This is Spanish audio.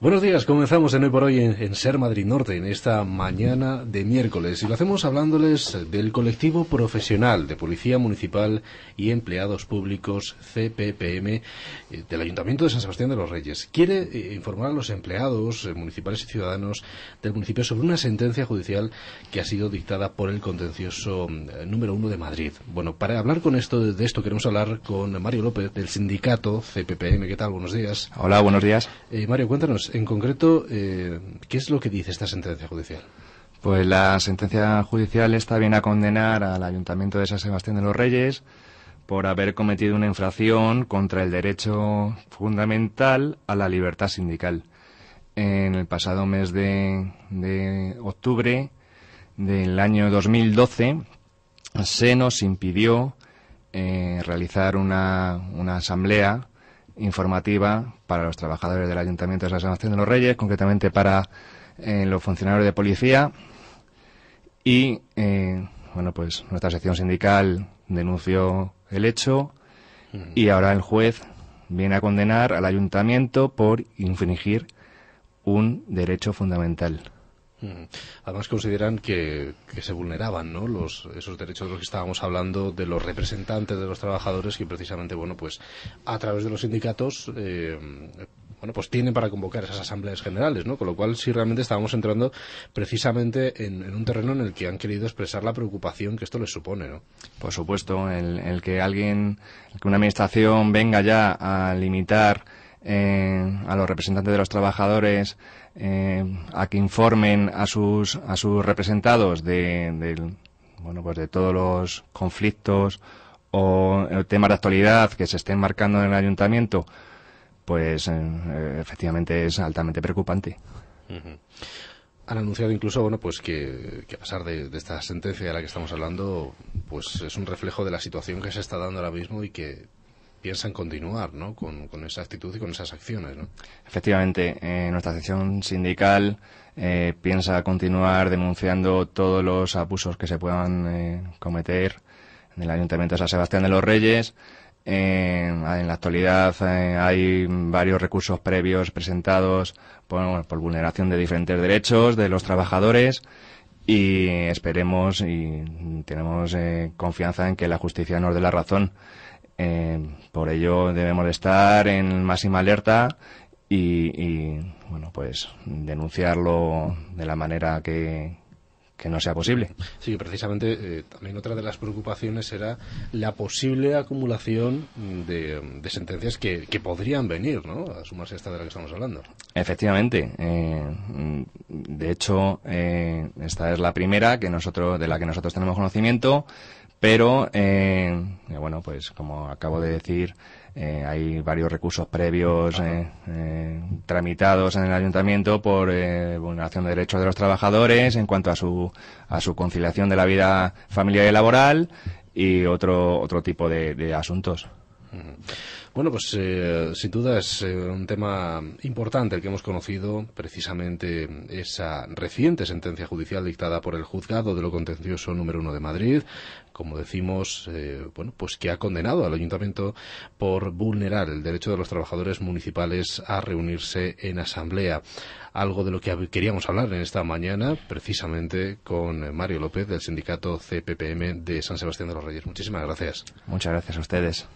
Buenos días, comenzamos de hoy por hoy en, Ser Madrid Norte, en esta mañana de miércoles, y lo hacemos hablándoles del colectivo profesional de Policía Municipal y Empleados Públicos, CPPM, eh, del Ayuntamiento de San Sebastián de los Reyes. Quiere eh, informar a los empleados eh, municipales y ciudadanos del municipio sobre una sentencia judicial que ha sido dictada por el contencioso mm, número uno de Madrid. Bueno, para hablar con esto, de esto queremos hablar con Mario López del sindicato CPPM. ¿Qué tal? Buenos días. Hola, buenos días. Mario, cuéntanos en concreto, eh, ¿qué es lo que dice esta sentencia judicial? Pues la sentencia judicial está bien a condenar al Ayuntamiento de San Sebastián de los Reyes por haber cometido una infracción contra el derecho fundamental a la libertad sindical. En el pasado mes de, octubre del año 2012 se nos impidió eh, realizar una asamblea informativa para los trabajadores del Ayuntamiento de San Sebastián de los Reyes, concretamente para eh, los funcionarios de policía y eh, bueno pues nuestra sección sindical denunció el hecho y ahora el juez viene a condenar al ayuntamiento por infringir un derecho fundamental. Además consideran que, se vulneraban ¿no? los, esos derechos de los que estábamos hablando de los representantes de los trabajadores que precisamente bueno pues a través de los sindicatos eh, bueno pues tienen para convocar esas asambleas generales ¿no? con lo cual sí realmente estábamos entrando precisamente en, un terreno en el que han querido expresar la preocupación que esto les supone ¿no? Por supuesto el, que alguien que una administración venga ya a limitar eh, a los representantes de los trabajadores eh, a que informen a sus, a sus representados de, bueno, pues de todos los conflictos o temas de actualidad que se estén marcando en el ayuntamiento, pues eh, efectivamente es altamente preocupante. han anunciado incluso bueno pues que, a pesar de, de, esta sentencia de la que estamos hablando pues es un reflejo de la situación que se está dando ahora mismo y que piensan continuar ¿no? con, esa actitud y con esas acciones. ¿no? Efectivamente, eh, nuestra sección sindical eh, piensa continuar denunciando todos los abusos que se puedan eh, cometer en el Ayuntamiento de San Sebastián de los Reyes. en la actualidad hay varios recursos previos presentados por, vulneración de diferentes derechos de los trabajadores y esperemos y tenemos confianza en que la justicia nos dé la razón. Eh, por ello debemos estar en máxima alerta y, bueno pues denunciarlo de la manera que, no sea posible. Sí, precisamente eh, también otra de las preocupaciones será la posible acumulación de, sentencias que, podrían venir, ¿no? A sumarse a esta de la que estamos hablando. Efectivamente. Eh, de hecho, esta es la primera que nosotros de la que nosotros tenemos conocimiento pero, eh, bueno, pues como acabo de decir, eh, hay varios recursos previos eh, tramitados en el ayuntamiento por vulneración de derechos de los trabajadores en cuanto a su, conciliación de la vida familiar y laboral y otro, otro tipo de asuntos. Bueno, pues eh, sin duda es eh, un tema importante el que hemos conocido, precisamente esa reciente sentencia judicial dictada por el juzgado de lo contencioso número uno de Madrid, como decimos, eh, bueno, pues que ha condenado al ayuntamiento por vulnerar el derecho de los trabajadores municipales a reunirse en asamblea. Algo de lo que queríamos hablar en esta mañana, precisamente con Mario López del sindicato CPPM de San Sebastián de los Reyes. Muchísimas gracias. Muchas gracias a ustedes.